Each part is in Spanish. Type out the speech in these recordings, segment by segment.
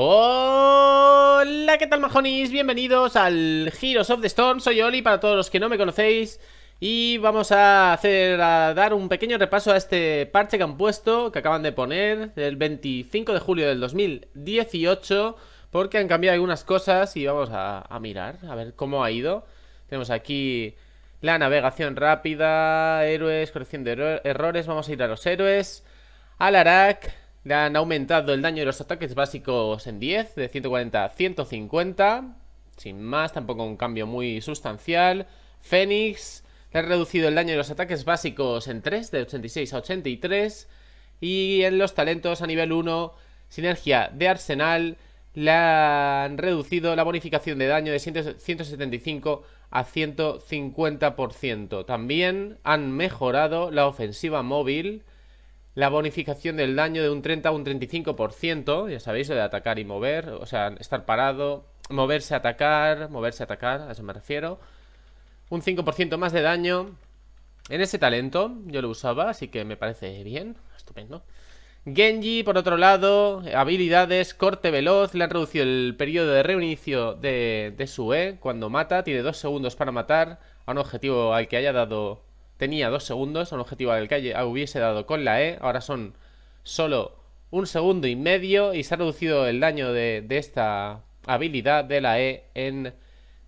Hola, ¿qué tal majonis? Bienvenidos al Heroes of the Storm, soy Oli para todos los que no me conocéis Y vamos a hacer, a dar un pequeño repaso a este parche que han puesto, que acaban de poner El 25 de julio del 2018 Porque han cambiado algunas cosas y vamos a, a mirar, a ver cómo ha ido Tenemos aquí la navegación rápida, héroes, corrección de errores, vamos a ir a los héroes Al Arak le han aumentado el daño de los ataques básicos en 10, de 140 a 150. Sin más, tampoco un cambio muy sustancial. Fénix le ha reducido el daño de los ataques básicos en 3, de 86 a 83. Y en los talentos a nivel 1, sinergia de Arsenal, le han reducido la bonificación de daño de 175 a 150%. También han mejorado la ofensiva móvil la bonificación del daño de un 30 a un 35%, ya sabéis, de atacar y mover, o sea, estar parado, moverse, atacar, moverse, atacar, a eso me refiero. Un 5% más de daño. En ese talento yo lo usaba, así que me parece bien, estupendo. Genji, por otro lado, habilidades, corte veloz, le han reducido el periodo de reinicio de, de su E cuando mata, tiene 2 segundos para matar a un objetivo al que haya dado tenía dos segundos un objetivo al que hubiese dado con la E. Ahora son solo un segundo y medio y se ha reducido el daño de, esta habilidad de la E en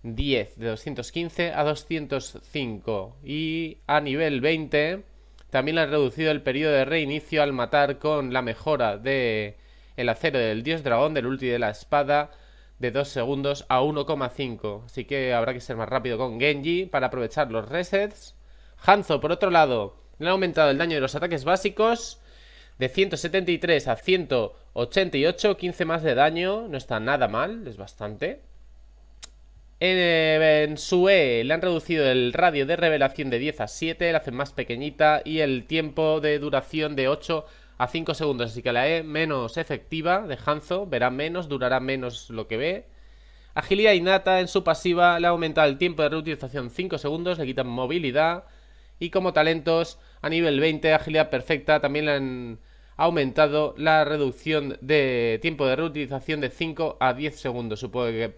10, de 215 a 205. Y a nivel 20 también ha han reducido el periodo de reinicio al matar con la mejora de el acero del dios dragón, del ulti de la espada, de 2 segundos a 1,5. Así que habrá que ser más rápido con Genji para aprovechar los resets Hanzo, por otro lado, le ha aumentado el daño de los ataques básicos de 173 a 188, 15 más de daño, no está nada mal, es bastante. En, eh, su E le han reducido el radio de revelación de 10 a 7, la hacen más pequeñita y el tiempo de duración de 8 a 5 segundos, así que la E menos efectiva de Hanzo, verá menos, durará menos lo que ve. Agilidad innata en su pasiva le ha aumentado el tiempo de reutilización 5 segundos, le quitan movilidad, y como talentos a nivel 20, agilidad perfecta, también le han aumentado la reducción de tiempo de reutilización de 5 a 10 segundos. Supongo que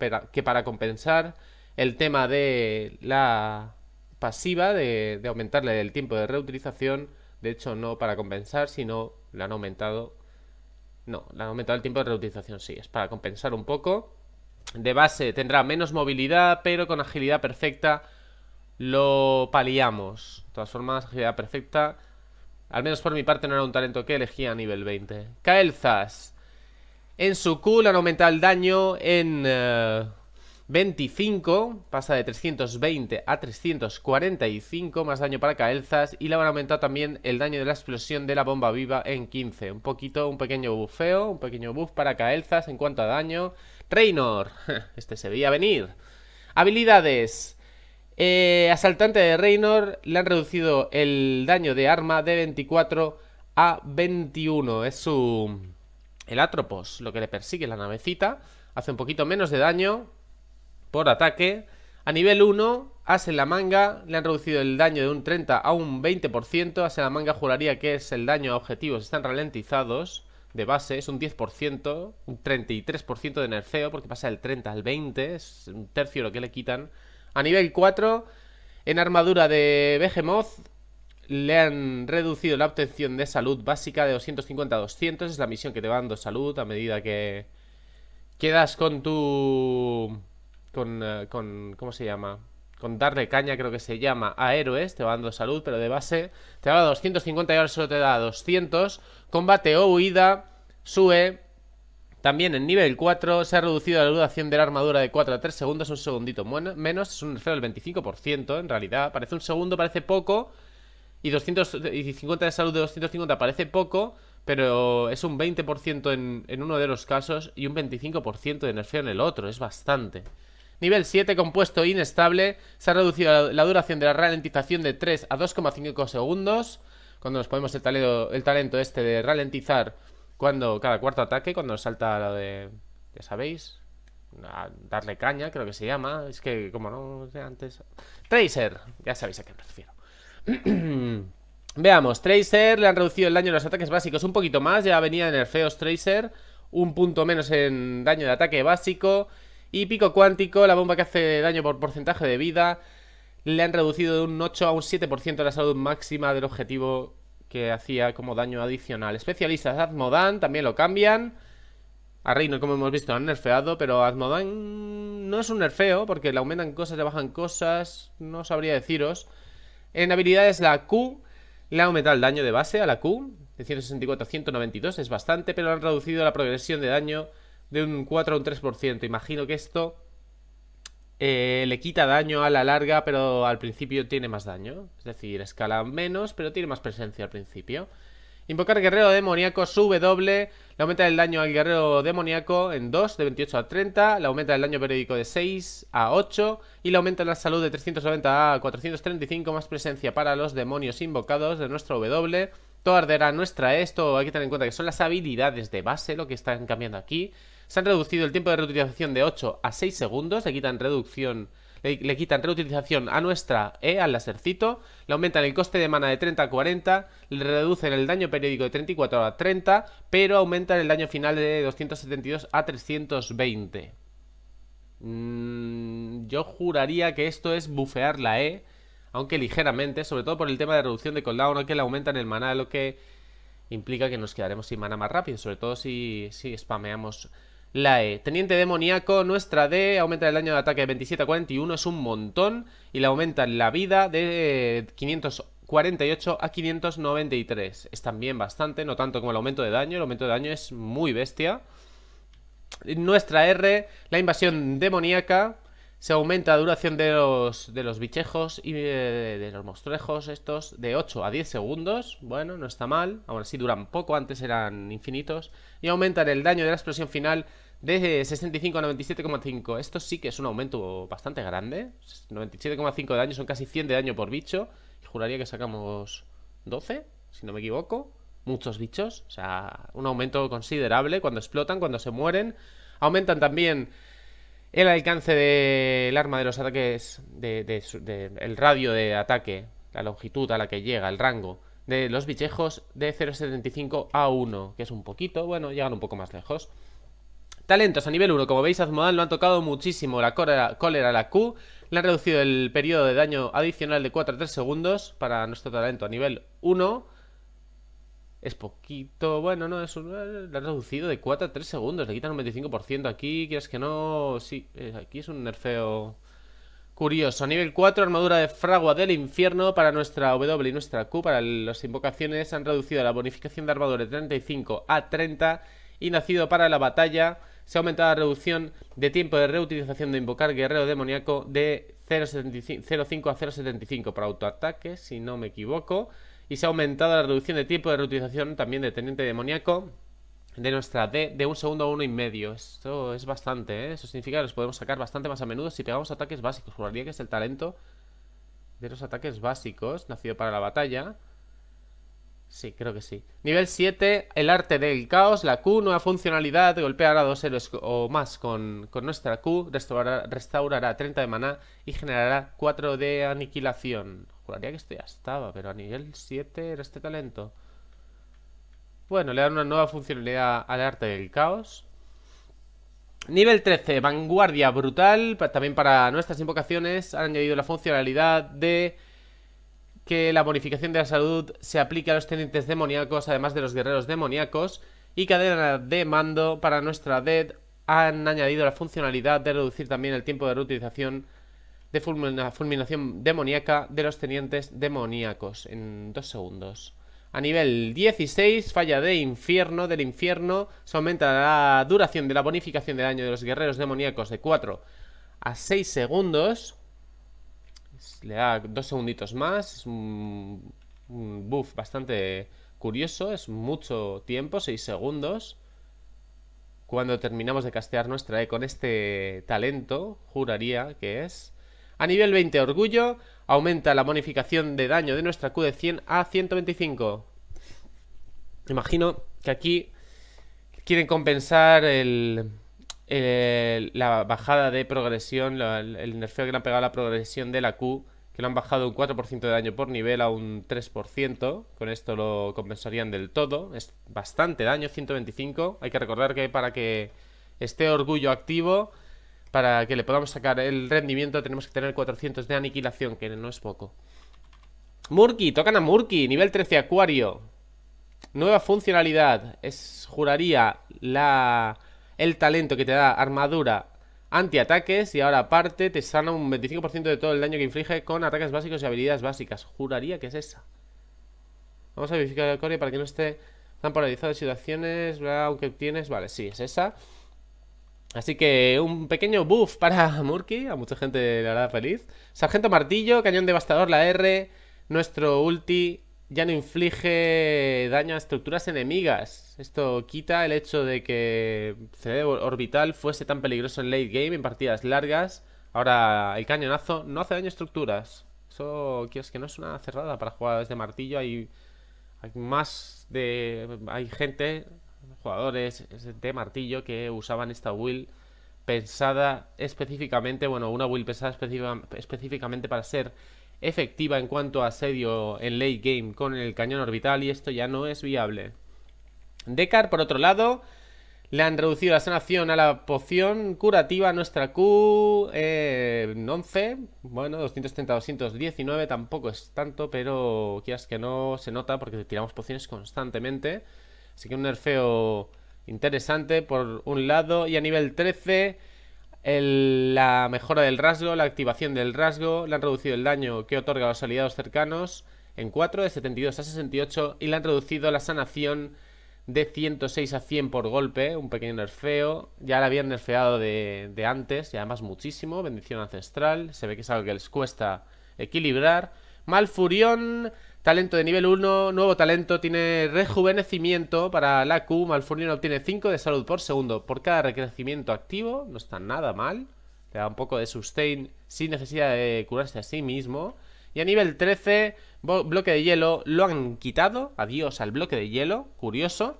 para, compensar el tema de la pasiva, de, de, aumentarle el tiempo de reutilización, de hecho no para compensar, sino le han aumentado... No, le han aumentado el tiempo de reutilización, sí, es para compensar un poco. De base tendrá menos movilidad, pero con agilidad perfecta lo paliamos. De todas formas, agilidad perfecta. Al menos por mi parte no era un talento que elegía a nivel 20. Kael'Thas. En su cool le han aumentado el daño en 25. Eh, Pasa de 320 a 345. Más daño para Kael'Thas. Y le han aumentado también el daño de la explosión de la bomba viva en 15. Un poquito, un pequeño bufeo. Un pequeño buff para Kael'Thas en cuanto a daño. Reynor. Este se veía venir. Habilidades. Eh, asaltante de Reynor, le han reducido el daño de arma de 24 a 21. Es su... el Atropos, lo que le persigue la navecita. Hace un poquito menos de daño por ataque. A nivel 1, As la manga, le han reducido el daño de un 30 a un 20%. As la manga juraría que es el daño a objetivos, están ralentizados de base, es un 10%, un 33% de nerfeo, porque pasa del 30 al 20, es un tercio lo que le quitan a nivel 4, en armadura de Behemoth, le han reducido la obtención de salud básica de 250 a 200. Es la misión que te va dando salud a medida que quedas con tu... Con, eh, con, ¿Cómo se llama? Con darle caña, creo que se llama, a héroes. Te va dando salud, pero de base te va dar 250 y ahora solo te da 200. Combate o huida, sube también en nivel 4 se ha reducido la duración de la armadura de 4 a 3 segundos, un segundito menos, es un nerfeo del 25% en realidad, parece un segundo, parece poco, y 250 de salud de 250 parece poco, pero es un 20% en, en, uno de los casos y un 25% de energía en el otro, es bastante. Nivel 7, compuesto inestable, se ha reducido la, duración de la ralentización de 3 a 2,5 segundos, cuando nos ponemos el talento este de ralentizar cuando, cada cuarto ataque, cuando salta lo de... Ya sabéis. darle caña, creo que se llama. Es que, como no sé antes... Tracer. Ya sabéis a qué me refiero. Veamos, Tracer le han reducido el daño de los ataques básicos un poquito más. Ya venía en el Feos Tracer. Un punto menos en daño de ataque básico. Y pico cuántico, la bomba que hace daño por porcentaje de vida. Le han reducido de un 8 a un 7% la salud máxima del objetivo que hacía como daño adicional. Especialistas Azmodan también lo cambian. A reino como hemos visto, han nerfeado, pero Azmodan no es un nerfeo, porque le aumentan cosas, le bajan cosas, no sabría deciros. En habilidades la Q le ha aumentado el daño de base a la Q, de 164 a 192, es bastante, pero han reducido la progresión de daño de un 4 a un 3%. Imagino que esto eh, le quita daño a la larga, pero al principio tiene más daño. Es decir, escala menos, pero tiene más presencia al principio. Invocar guerrero demoníaco, su W le aumenta el daño al guerrero demoníaco en 2, de 28 a 30, le aumenta el daño periódico de 6 a 8 y le aumenta la salud de 390 a 435, más presencia para los demonios invocados de nuestro W. Todo arderá nuestra esto, hay que tener en cuenta que son las habilidades de base lo que están cambiando aquí. Se han reducido el tiempo de reutilización de 8 a 6 segundos, le quitan reducción le, quitan reutilización a nuestra E, al lasercito, le aumentan el coste de mana de 30 a 40, le reducen el daño periódico de 34 a 30, pero aumentan el daño final de 272 a 320. Mm, yo juraría que esto es bufear la E, aunque ligeramente, sobre todo por el tema de reducción de cooldown, que le aumentan el mana, lo que implica que nos quedaremos sin mana más rápido, sobre todo si, si spameamos la E. Teniente demoníaco, nuestra D, aumenta el daño de ataque de 27 a 41, es un montón, y le aumenta la vida de 548 eh, a 593. Es también bastante, no tanto como el aumento de daño, el aumento de daño es muy bestia. Nuestra R, la invasión demoníaca, se aumenta la duración de los, de los bichejos y eh, de, los mostrejos estos de 8 a 10 segundos. Bueno, no está mal. Aún así duran poco, antes eran infinitos. Y aumentan el daño de la explosión final de 65 a 97,5. Esto sí que es un aumento bastante grande. 97,5 de daño son casi 100 de daño por bicho. juraría que sacamos 12, si no me equivoco. Muchos bichos. O sea, un aumento considerable cuando explotan, cuando se mueren. Aumentan también el alcance del arma de los ataques, el radio de ataque, la longitud a la que llega, el rango. De los bichejos de 0,75 a 1, que es un poquito, bueno, llegan un poco más lejos. Talentos a nivel 1, como veis, Azmodal lo han tocado muchísimo. La cólera, cólera la Q. Le han reducido el periodo de daño adicional de 4 a 3 segundos para nuestro talento a nivel 1. Es poquito, bueno, no, es un, eh, le han reducido de 4 a 3 segundos. Le quitan un 25% aquí, quieres que no... Sí, eh, aquí es un nerfeo curioso. A nivel 4, armadura de fragua del infierno para nuestra W y nuestra Q. Para las invocaciones han reducido la bonificación de armadura de 35 a 30 y nacido para la batalla se ha aumentado la reducción de tiempo de reutilización de invocar guerrero demoníaco de 0.5 a 0.75 para autoataque, si no me equivoco. Y se ha aumentado la reducción de tiempo de reutilización también de teniente demoníaco de nuestra D de un segundo a uno y medio. Esto es bastante, ¿eh? Eso significa que los podemos sacar bastante más a menudo si pegamos ataques básicos. Jugaría que es el talento de los ataques básicos, nacido para la batalla. Sí, creo que sí. Nivel 7, el arte del caos, la Q, nueva funcionalidad, golpeará a dos héroes o más con, nuestra Q, restaurará, restaurará 30 de maná y generará 4 de aniquilación. Juraría que esto ya estaba, pero a nivel 7 era este talento. Bueno, le dan una nueva funcionalidad al arte del caos. Nivel 13, vanguardia brutal, también para nuestras invocaciones, han añadido la funcionalidad de que la bonificación de la salud se aplica a los tenientes demoníacos, además de los guerreros demoníacos, y cadena de mando para nuestra DED e han añadido la funcionalidad de reducir también el tiempo de reutilización de fulminación demoníaca de los tenientes demoníacos en dos segundos. A nivel 16, falla de infierno del infierno, se aumenta la duración de la bonificación de daño de los guerreros demoníacos de 4 a 6 segundos le da dos segunditos más. Es un, buff bastante curioso. Es mucho tiempo, 6 segundos. Cuando terminamos de castear nuestra E con este talento, juraría que es. A nivel 20, orgullo, aumenta la bonificación de daño de nuestra Q de 100 a 125. Imagino que aquí quieren compensar el, la bajada de progresión, el nerfeo que le han pegado a la progresión de la Q, que lo han bajado un 4% de daño por nivel a un 3%. Con esto lo compensarían del todo. Es bastante daño, 125. Hay que recordar que para que esté orgullo activo, para que le podamos sacar el rendimiento, tenemos que tener 400 de aniquilación, que no es poco. Murky, tocan a Murky, nivel 13 Acuario. Nueva funcionalidad. Es, juraría, la el talento que te da armadura antiataques y ahora aparte te sana un 25% de todo el daño que inflige con ataques básicos y habilidades básicas. Juraría que es esa. Vamos a verificar el core para que no esté tan paralizado de situaciones, aunque tienes... Vale, sí, es esa. Así que un pequeño buff para Murky, a mucha gente le hará feliz. Sargento Martillo, Cañón Devastador, la R, nuestro ulti, ya no inflige daño a estructuras enemigas. Esto quita el hecho de que CD Orbital fuese tan peligroso en late game, en partidas largas. Ahora, el cañonazo no hace daño a estructuras. Eso quiero es que no es una cerrada para jugadores de martillo. Hay, más de... Hay gente, jugadores de martillo que usaban esta will pensada específicamente, bueno, una will pensada específicamente para ser efectiva en cuanto a asedio en late game con el cañón orbital y esto ya no es viable. Dekar, por otro lado, le han reducido la sanación a la poción curativa nuestra Q11. Eh, bueno, 230-219 tampoco es tanto, pero quieras que no se nota porque tiramos pociones constantemente. Así que un nerfeo interesante por un lado. Y a nivel 13 la mejora del rasgo, la activación del rasgo, le han reducido el daño que otorga a los aliados cercanos en 4, de 72 a 68, y le han reducido la sanación de 106 a 100 por golpe, un pequeño nerfeo. Ya la habían nerfeado de, de antes, y además muchísimo. Bendición ancestral, se ve que es algo que les cuesta equilibrar. Malfurión Talento de nivel 1, nuevo talento, tiene rejuvenecimiento para la Q. Malfurion obtiene 5 de salud por segundo por cada recrecimiento activo. No está nada mal. Te da un poco de sustain sin necesidad de curarse a sí mismo. Y a nivel 13, bloque de hielo, lo han quitado. Adiós al bloque de hielo. Curioso.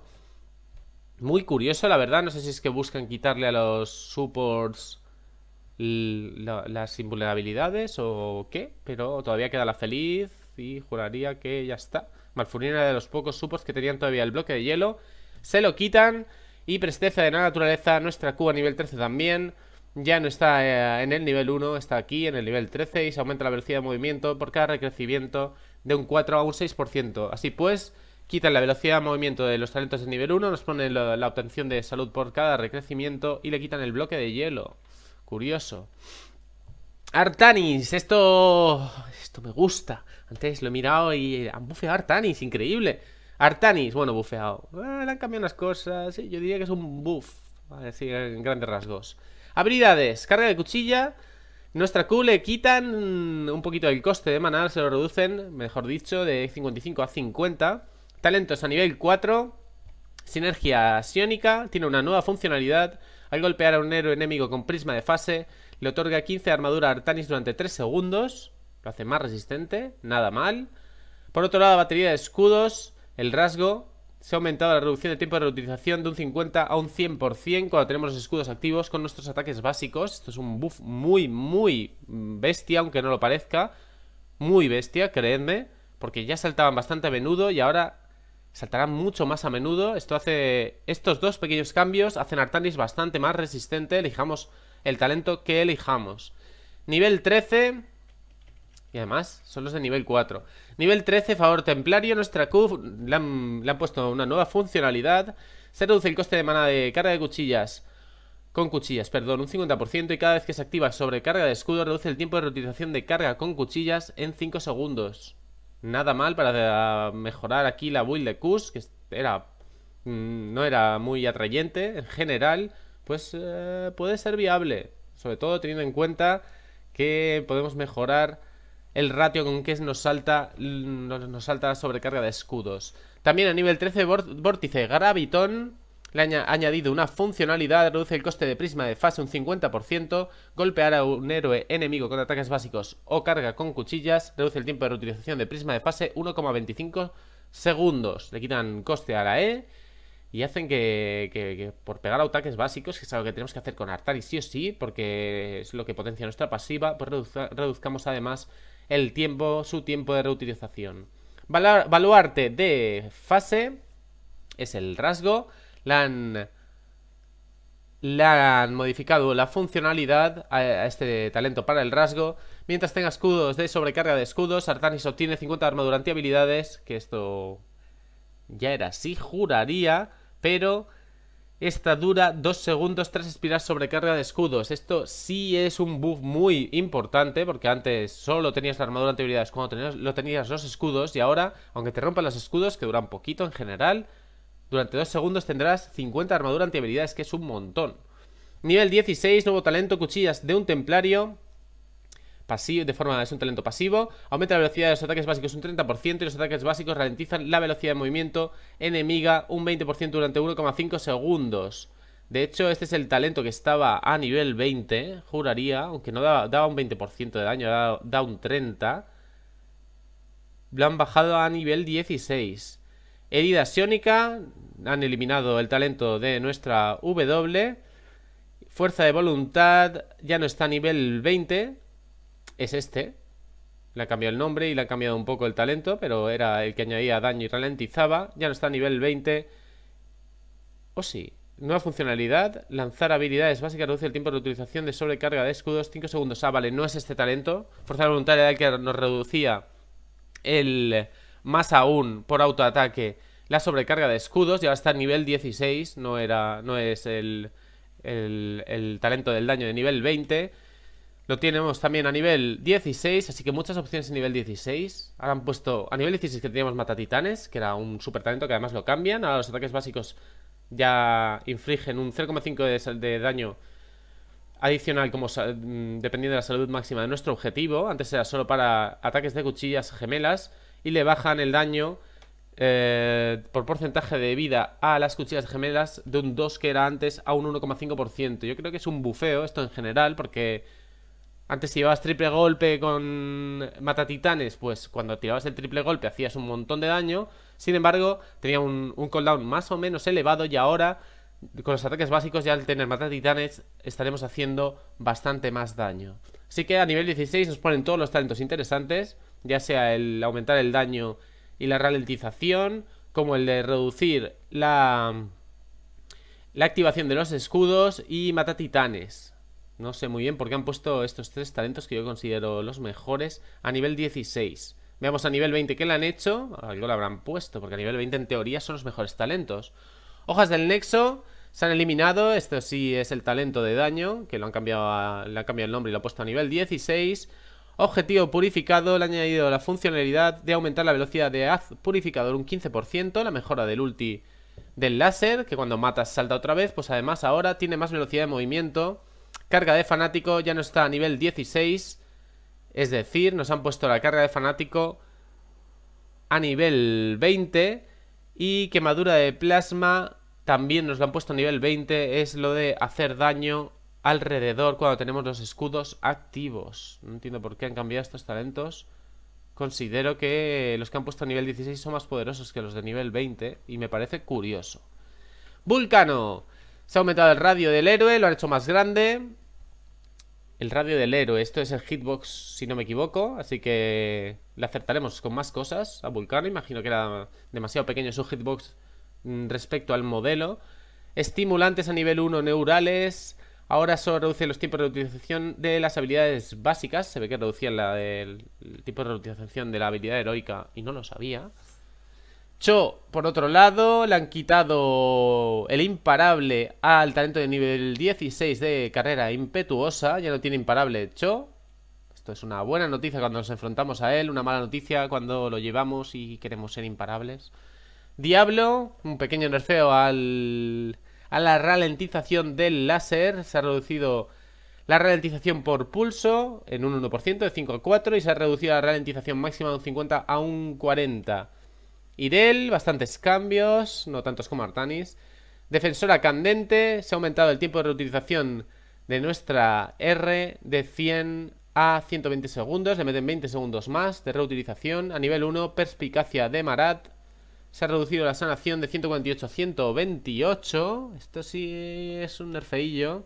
Muy curioso, la verdad. No sé si es que buscan quitarle a los supports las invulnerabilidades o qué. Pero todavía queda la feliz y juraría que ya está. Malfurina era de los pocos supos que tenían todavía el bloque de hielo. Se lo quitan. Y presteza de la naturaleza, nuestra cuba nivel 13 también. Ya no está eh, en el nivel 1, está aquí en el nivel 13 y se aumenta la velocidad de movimiento por cada recrecimiento de un 4 a un 6%. Así pues, quitan la velocidad de movimiento de los talentos de nivel 1, nos ponen la obtención de salud por cada recrecimiento y le quitan el bloque de hielo. Curioso. Artanis, esto... Esto me gusta. Antes lo he mirado y han bufeado Artanis, increíble. Artanis, bueno, bufeado. Ah, le han cambiado unas cosas, yo diría que es un buff, así en grandes rasgos. Habilidades, carga de cuchilla. Nuestra Q le quitan un poquito el coste de maná, se lo reducen, mejor dicho, de 55 a 50. Talentos a nivel 4. Sinergia sionica tiene una nueva funcionalidad. Al golpear a un héroe enemigo con prisma de fase, le otorga 15 armadura a Artanis durante 3 segundos. Lo hace más resistente, nada mal. Por otro lado, batería de escudos, el rasgo, se ha aumentado la reducción de tiempo de reutilización de un 50 a un 100% cuando tenemos los escudos activos con nuestros ataques básicos. Esto es un buff muy, muy bestia, aunque no lo parezca. Muy bestia, creedme, porque ya saltaban bastante a menudo y ahora saltarán mucho más a menudo. Esto hace... Estos dos pequeños cambios hacen a Artanis bastante más resistente. Elijamos el talento que elijamos. Nivel 13, y además, son los de nivel 4. Nivel 13, favor templario. Nuestra Q le han, puesto una nueva funcionalidad. Se reduce el coste de mana de carga de cuchillas con cuchillas, perdón, un 50% y cada vez que se activa sobrecarga de escudo reduce el tiempo de reutilización de carga con cuchillas en 5 segundos. Nada mal para mejorar aquí la build de Q's. que era mm, no era muy atrayente en general, pues eh, puede ser viable, sobre todo teniendo en cuenta que podemos mejorar el ratio con que nos salta, nos salta la sobrecarga de escudos. También a nivel 13, vórtice gravitón. Le ha añadido una funcionalidad, reduce el coste de prisma de fase un 50%, golpear a un héroe enemigo con ataques básicos o carga con cuchillas, reduce el tiempo de reutilización de prisma de fase 1,25 segundos. Le quitan coste a la E y hacen que, por pegar ataques básicos, que es algo que tenemos que hacer con Artari sí o sí, porque es lo que potencia nuestra pasiva, pues reduzcamos además el tiempo, su tiempo de reutilización. Valuarte baluarte de fase es el rasgo. La han, la han modificado la funcionalidad a, este talento para el rasgo. Mientras tenga escudos de sobrecarga de escudos, Artanis obtiene 50 de armadura anti habilidades, que esto ya era así, juraría, pero esta dura 2 segundos tras expirar sobrecarga de escudos. Esto sí es un buff muy importante porque antes solo tenías la armadura habilidades cuando tenías, lo tenías los escudos y ahora, aunque te rompan los escudos, que duran poquito en general, durante 2 segundos tendrás 50 armadura habilidades, que es un montón. Nivel 16, nuevo talento, cuchillas de un templario de forma es un talento pasivo, aumenta la velocidad de los ataques básicos un 30% y los ataques básicos ralentizan la velocidad de movimiento enemiga un 20% durante 1,5 segundos. De hecho, este es el talento que estaba a nivel 20, juraría, aunque no daba, un 20% de daño, da, un 30%. Lo han bajado a nivel 16. Herida sionica. han eliminado el talento de nuestra W. Fuerza de voluntad ya no está a nivel 20, es este. Le ha cambiado el nombre y le ha cambiado un poco el talento, pero era el que añadía daño y ralentizaba. Ya no está a nivel 20. O oh, sí. Nueva funcionalidad, lanzar habilidades básicas reduce el tiempo de utilización de sobrecarga de escudos 5 segundos. Ah, vale, no es este talento. Fuerza voluntaria que nos reducía el más aún por autoataque la sobrecarga de escudos. ya ahora está a nivel 16, no, era, no es el, el, el talento del daño de nivel 20 lo tenemos también a nivel 16, así que muchas opciones en nivel 16. Ahora han puesto a nivel 16 que teníamos Titanes... que era un super talento que además lo cambian. Ahora los ataques básicos ya infligen un 0,5 de, de, daño adicional como mm, dependiendo de la salud máxima de nuestro objetivo. Antes era solo para ataques de cuchillas gemelas y le bajan el daño eh, por porcentaje de vida a las cuchillas gemelas de un 2 que era antes a un 1,5%. Yo creo que es un bufeo esto en general porque antes si llevabas triple golpe con matatitanes, pues cuando tirabas el triple golpe hacías un montón de daño. Sin embargo, tenía un, cooldown más o menos elevado y ahora con los ataques básicos ya al tener matatitanes estaremos haciendo bastante más daño. Así que a nivel 16 nos ponen todos los talentos interesantes, ya sea el aumentar el daño y la ralentización, como el de reducir la, la activación de los escudos y matatitanes. No sé muy bien por qué han puesto estos tres talentos que yo considero los mejores a nivel 16. Veamos a nivel 20 qué le han hecho. Algo lo habrán puesto, porque a nivel 20 en teoría son los mejores talentos. Hojas del nexo se han eliminado. Esto sí es el talento de daño, que lo han cambiado le han cambiado el nombre y lo han puesto a nivel 16. Objetivo purificado, le han añadido la funcionalidad de aumentar la velocidad de haz purificador un 15%, la mejora del ulti del láser, que cuando matas salta otra vez, pues además ahora tiene más velocidad de movimiento Carga de fanático ya no está a nivel 16. Es decir, nos han puesto la carga de fanático a nivel 20. Y quemadura de plasma también nos la han puesto a nivel 20. Es lo de hacer daño alrededor cuando tenemos los escudos activos. No entiendo por qué han cambiado estos talentos. Considero que los que han puesto a nivel 16 son más poderosos que los de nivel 20 y me parece curioso. Vulcano. Se ha aumentado el radio del héroe, lo han hecho más grande. El radio del héroe. Esto es el hitbox, si no me equivoco. Así que le acertaremos con más cosas a Vulcano. Imagino que era demasiado pequeño su hitbox mm, respecto al modelo. Estimulantes a nivel 1 neurales. Ahora solo reduce los tipos de utilización de las habilidades básicas. Se ve que reducía la del, el tipo de utilización de la habilidad heroica y no lo sabía. Cho, por otro lado, le han quitado el imparable al talento de nivel 16 de carrera impetuosa. Ya no tiene imparable Cho. Esto es una buena noticia cuando nos enfrentamos a él, una mala noticia cuando lo llevamos y queremos ser imparables. Diablo, un pequeño nerfeo al, a la ralentización del láser. Se ha reducido la ralentización por pulso en un 1%, de 5 a 4, y se ha reducido la ralentización máxima de un 50 a un 40%. Irel, bastantes cambios, no tantos como Artanis. Defensora candente, se ha aumentado el tiempo de reutilización de nuestra R de 100 a 120 segundos, le meten 20 segundos más de reutilización. A nivel 1, perspicacia de Marat, se ha reducido la sanación de 148 a 128. Esto sí es un nerfeillo.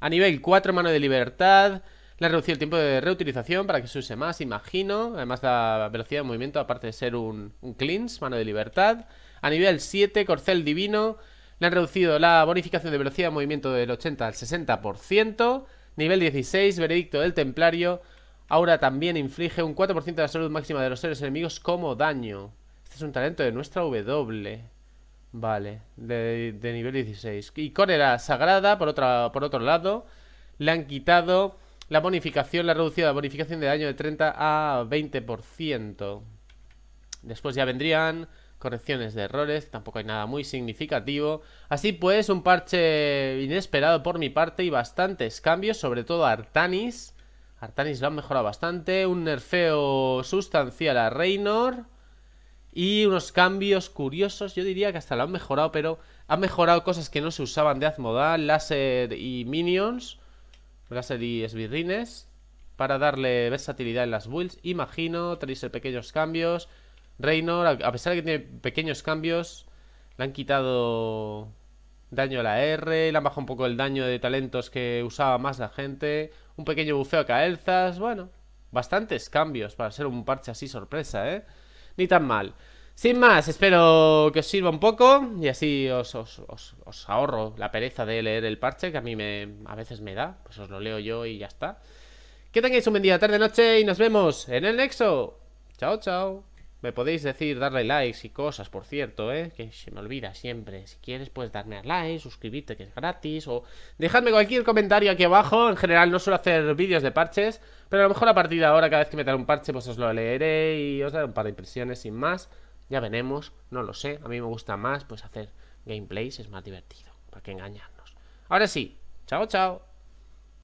A nivel 4, mano de libertad. Le han reducido el tiempo de reutilización para que se use más, imagino. Además la velocidad de movimiento, aparte de ser un, cleanse, mano de libertad. A nivel 7, corcel divino. Le han reducido la bonificación de velocidad de movimiento del 80 al 60%. Nivel 16, veredicto del templario. Ahora también inflige un 4% de la salud máxima de los seres enemigos como daño. Este es un talento de nuestra W. Vale, de, nivel 16. Y cólera sagrada, por, otra, por otro lado, le han quitado la bonificación, la reducida la bonificación de daño de 30 a 20%. Después ya vendrían correcciones de errores, tampoco hay nada muy significativo. Así pues, un parche inesperado por mi parte y bastantes cambios, sobre todo a Artanis. Artanis lo han mejorado bastante, un nerfeo sustancial a Reynor y unos cambios curiosos, yo diría que hasta lo han mejorado, pero han mejorado cosas que no se usaban de Azmodal, Láser y Minions. Blaster y esbirrines. Para darle versatilidad en las builds, imagino. traerse pequeños cambios. Reynor, a pesar de que tiene pequeños cambios, le han quitado daño a la R, le han bajado un poco el daño de talentos que usaba más la gente. Un pequeño bufeo a Caelzas, bueno. Bastantes cambios para ser un parche así sorpresa, ¿eh? Ni tan mal. Sin más, espero que os sirva un poco y así os, ahorro la pereza de leer el parche que a mí me, a veces me da, pues os lo leo yo y ya está. Que tengáis un buen día, tarde, noche y nos vemos en el Nexo. Chao, chao. Me podéis decir, darle likes y cosas, por cierto, ¿eh? Que se me olvida siempre. Si quieres, puedes darme a like, suscribirte, que es gratis, o dejadme cualquier comentario aquí abajo. En general, no suelo hacer vídeos de parches, pero a lo mejor a partir de ahora, cada vez que me un parche, pues os lo leeré y os daré un par de impresiones, sin más. Ya veremos, no lo sé. A mí me gusta más pues hacer gameplays, es más divertido. ¿Para qué engañarnos? Ahora sí, chao, chao.